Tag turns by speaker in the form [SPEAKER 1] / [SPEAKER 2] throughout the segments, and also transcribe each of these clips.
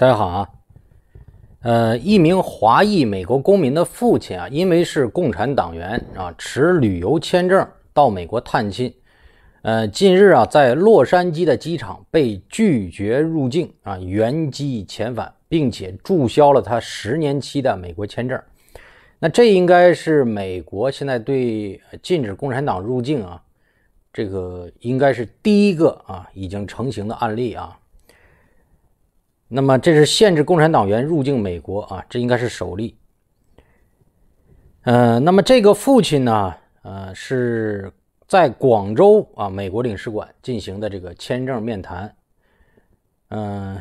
[SPEAKER 1] 大家好啊，呃，一名华裔美国公民的父亲啊，因为是共产党员啊，持旅游签证到美国探亲，呃，近日啊，在洛杉矶的机场被拒绝入境啊，原机遣返，并且注销了他十年期的美国签证。那这应该是美国现在对禁止共产党入境啊，这个应该是第一个啊已经成型的案例啊。那么这是限制共产党员入境美国啊，这应该是首例。嗯，那么这个父亲呢，呃，是在广州啊美国领事馆进行的这个签证面谈。嗯，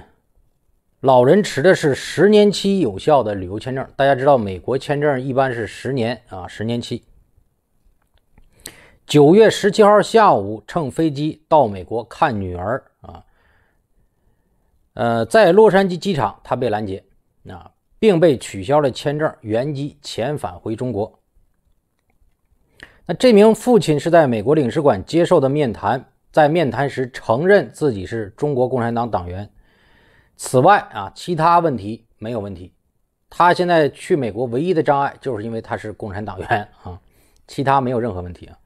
[SPEAKER 1] 老人持的是十年期有效的旅游签证。大家知道，美国签证一般是十年啊，十年期。九月十七号下午乘飞机到美国看女儿啊。呃，在洛杉矶机场，他被拦截，啊，并被取消了签证，原机遣返回中国。那这名父亲是在美国领事馆接受的面谈，在面谈时承认自己是中国共产党党员。此外啊，其他问题没有问题。他现在去美国唯一的障碍就是因为他是共产党员啊，其他没有任何问题啊。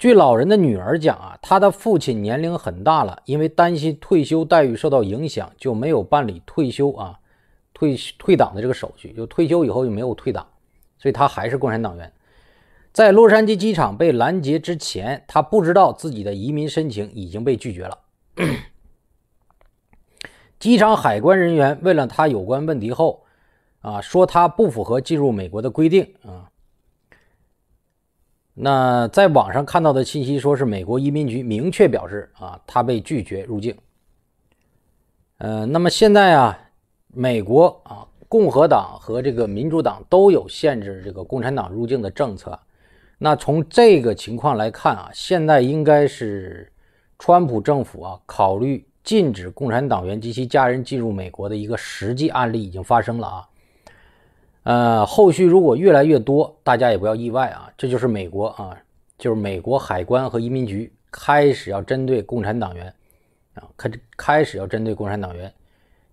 [SPEAKER 1] 据老人的女儿讲啊，他的父亲年龄很大了，因为担心退休待遇受到影响，就没有办理退休啊、退退党的这个手续，就退休以后就没有退党，所以他还是共产党员。在洛杉矶机场被拦截之前，他不知道自己的移民申请已经被拒绝了。机场海关人员问了他有关问题后，啊，说他不符合进入美国的规定啊。那在网上看到的信息说是美国移民局明确表示啊，他被拒绝入境。呃，那么现在啊，美国啊，共和党和这个民主党都有限制这个共产党入境的政策。那从这个情况来看啊，现在应该是川普政府啊，考虑禁止共产党员及其家人进入美国的一个实际案例已经发生了啊。呃，后续如果越来越多，大家也不要意外啊。这就是美国啊，就是美国海关和移民局开始要针对共产党员啊，开开始要针对共产党员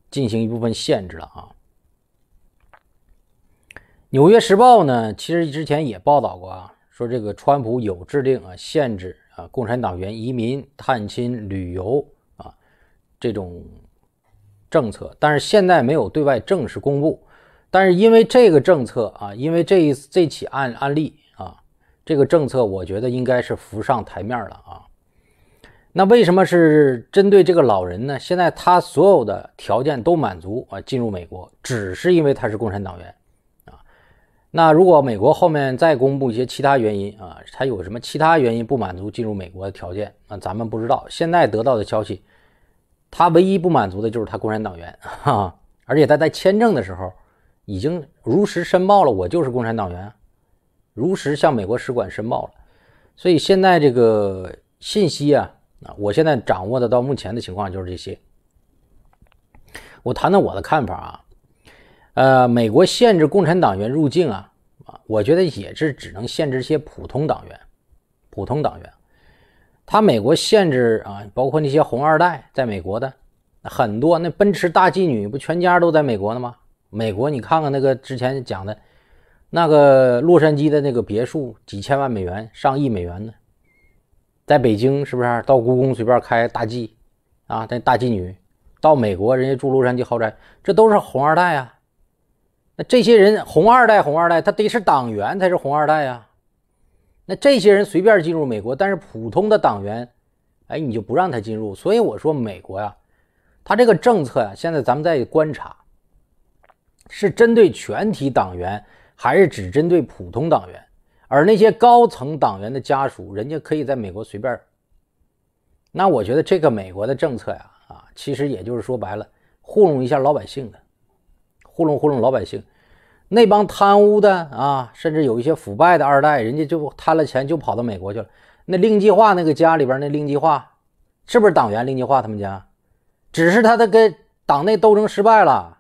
[SPEAKER 1] 进行一部分限制了啊。《纽约时报》呢，其实之前也报道过啊，说这个川普有制定啊限制啊共产党员移民、探亲、旅游啊这种政策，但是现在没有对外正式公布。但是因为这个政策啊，因为这一这起案案例啊，这个政策我觉得应该是浮上台面了啊。那为什么是针对这个老人呢？现在他所有的条件都满足啊，进入美国只是因为他是共产党员啊。那如果美国后面再公布一些其他原因啊，他有什么其他原因不满足进入美国的条件，啊？咱们不知道。现在得到的消息，他唯一不满足的就是他共产党员啊，而且他在签证的时候。已经如实申报了，我就是共产党员，如实向美国使馆申报了，所以现在这个信息啊，啊，我现在掌握的到目前的情况就是这些。我谈谈我的看法啊，呃，美国限制共产党员入境啊，啊，我觉得也是只能限制一些普通党员，普通党员。他美国限制啊，包括那些红二代在美国的很多，那奔驰大妓女不全家都在美国呢吗？美国，你看看那个之前讲的，那个洛杉矶的那个别墅，几千万美元，上亿美元呢？在北京是不是到故宫随便开大 G，啊，那大妓女到美国人家住洛杉矶豪宅，这都是红二代啊。那这些人红二代，红二代，他得是党员才是红二代啊。那这些人随便进入美国，但是普通的党员，哎，你就不让他进入。所以我说美国呀，他这个政策呀，现在咱们在观察。是针对全体党员，还是只针对普通党员？而那些高层党员的家属，人家可以在美国随便。那我觉得这个美国的政策呀，啊，其实也就是说白了，糊弄一下老百姓的，糊弄糊弄老百姓。那帮贪污的啊，甚至有一些腐败的二代，人家就贪了钱就跑到美国去了。那令计划那个家里边，那令计划是不是党员？令计划他们家，只是他的跟党内斗争失败了。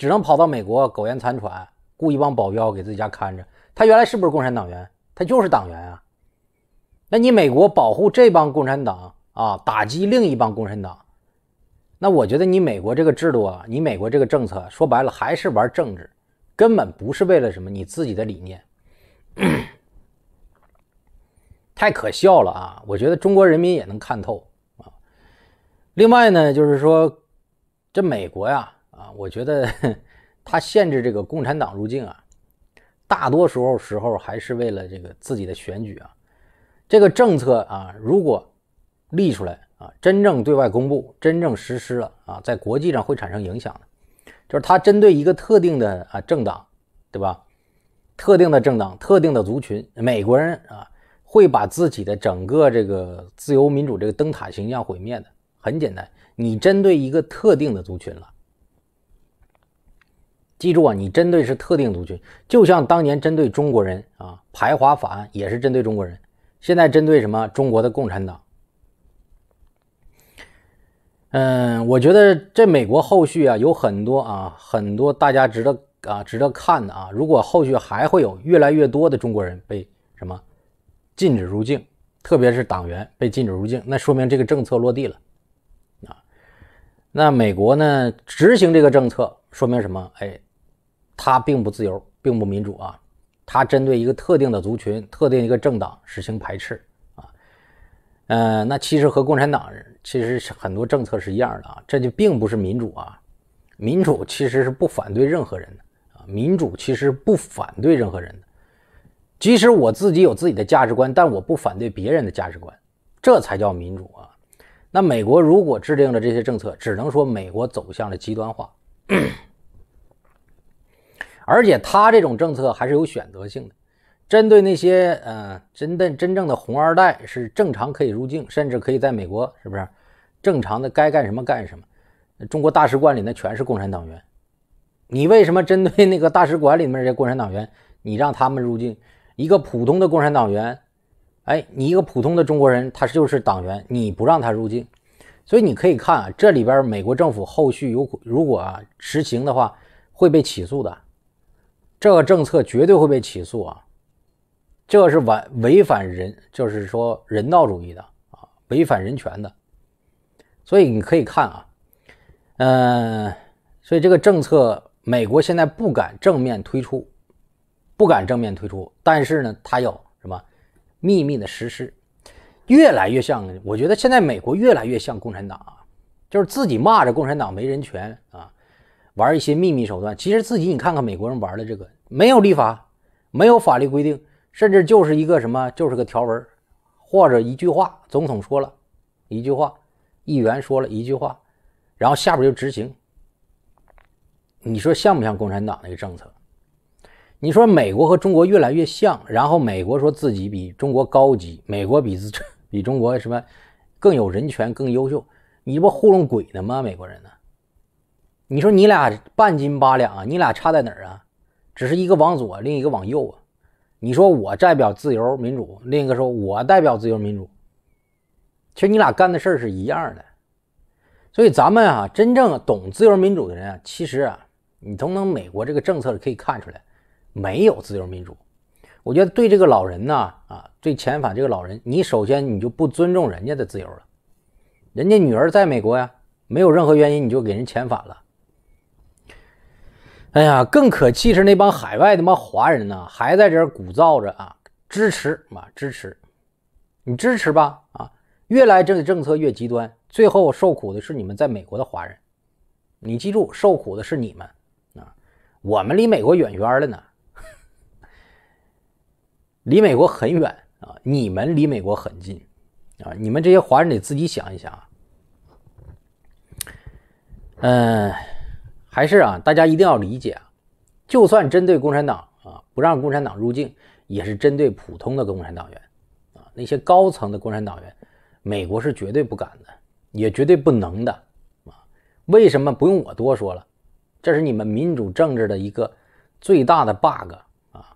[SPEAKER 1] 只能跑到美国苟延残喘，雇一帮保镖给自己家看着。他原来是不是共产党员？他就是党员啊。那你美国保护这帮共产党啊，打击另一帮共产党。那我觉得你美国这个制度啊，你美国这个政策说白了还是玩政治，根本不是为了什么你自己的理念，太可笑了啊！我觉得中国人民也能看透啊。另外呢，就是说这美国呀。啊，我觉得他 限制这个共产党入境啊，大多时候时候还是为了这个自己的选举啊。这个政策啊，如果立出来啊，真正对外公布，真正实施了啊，在国际上会产生影响的。就是他针对一个特定的啊政党，对吧？特定的政党、特定的族群，美国人啊，会把自己的整个这个自由民主这个灯塔形象毁灭的。很简单，你针对一个特定的族群了。记住啊，你针对是特定族群，就像当年针对中国人啊，排华法案也是针对中国人。现在针对什么？中国的共产党。嗯，我觉得这美国后续啊，有很多啊，很多大家值得啊，值得看的啊。如果后续还会有越来越多的中国人被什么禁止入境，特别是党员被禁止入境，那说明这个政策落地了啊。那美国呢，执行这个政策，说明什么？哎。它并不自由，并不民主啊！它针对一个特定的族群、特定一个政党实行排斥啊。呃，那其实和共产党人其实很多政策是一样的啊，这就并不是民主啊！民主其实是不反对任何人的啊，民主其实不反对任何人的。即使我自己有自己的价值观，但我不反对别人的价值观，这才叫民主啊！那美国如果制定了这些政策，只能说美国走向了极端化。而且他这种政策还是有选择性的，针对那些呃，真的真正的红二代是正常可以入境，甚至可以在美国，是不是？正常的该干什么干什么。中国大使馆里那全是共产党员，你为什么针对那个大使馆里面的共产党员？你让他们入境，一个普通的共产党员，哎，你一个普通的中国人，他就是党员，你不让他入境。所以你可以看啊，这里边美国政府后续有如果啊实行的话会被起诉的。这个政策绝对会被起诉啊！这是违违反人，就是说人道主义的啊，违反人权的。所以你可以看啊，嗯，所以这个政策，美国现在不敢正面推出，不敢正面推出，但是呢，它有什么秘密的实施？越来越像，我觉得现在美国越来越像共产党啊，就是自己骂着共产党没人权啊。玩一些秘密手段，其实自己你看看美国人玩的这个，没有立法，没有法律规定，甚至就是一个什么，就是个条文，或者一句话，总统说了一句话，议员说了一句话，然后下边就执行。你说像不像共产党那个政策？你说美国和中国越来越像，然后美国说自己比中国高级，美国比自比中国什么更有人权，更优秀，你不糊弄鬼呢吗？美国人呢？你说你俩半斤八两啊？你俩差在哪儿啊？只是一个往左，另一个往右啊？你说我代表自由民主，另一个说我代表自由民主。其实你俩干的事儿是一样的。所以咱们啊，真正懂自由民主的人啊，其实啊，你从能美国这个政策里可以看出来，没有自由民主。我觉得对这个老人呢，啊，对遣返这个老人，你首先你就不尊重人家的自由了。人家女儿在美国呀，没有任何原因你就给人遣返了。哎呀，更可气是那帮海外他妈华人呢，还在这儿鼓噪着啊，支持嘛，支持，你支持吧啊！越来这个政策越极端，最后受苦的是你们在美国的华人。你记住，受苦的是你们啊！我们离美国远远了呢，离美国很远啊！你们离美国很近啊！你们这些华人得自己想一想啊。嗯。还是啊，大家一定要理解啊，就算针对共产党啊，不让共产党入境，也是针对普通的共产党员啊，那些高层的共产党员，美国是绝对不敢的，也绝对不能的啊。为什么不用我多说了？这是你们民主政治的一个最大的 bug 啊，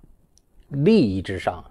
[SPEAKER 1] 利益至上。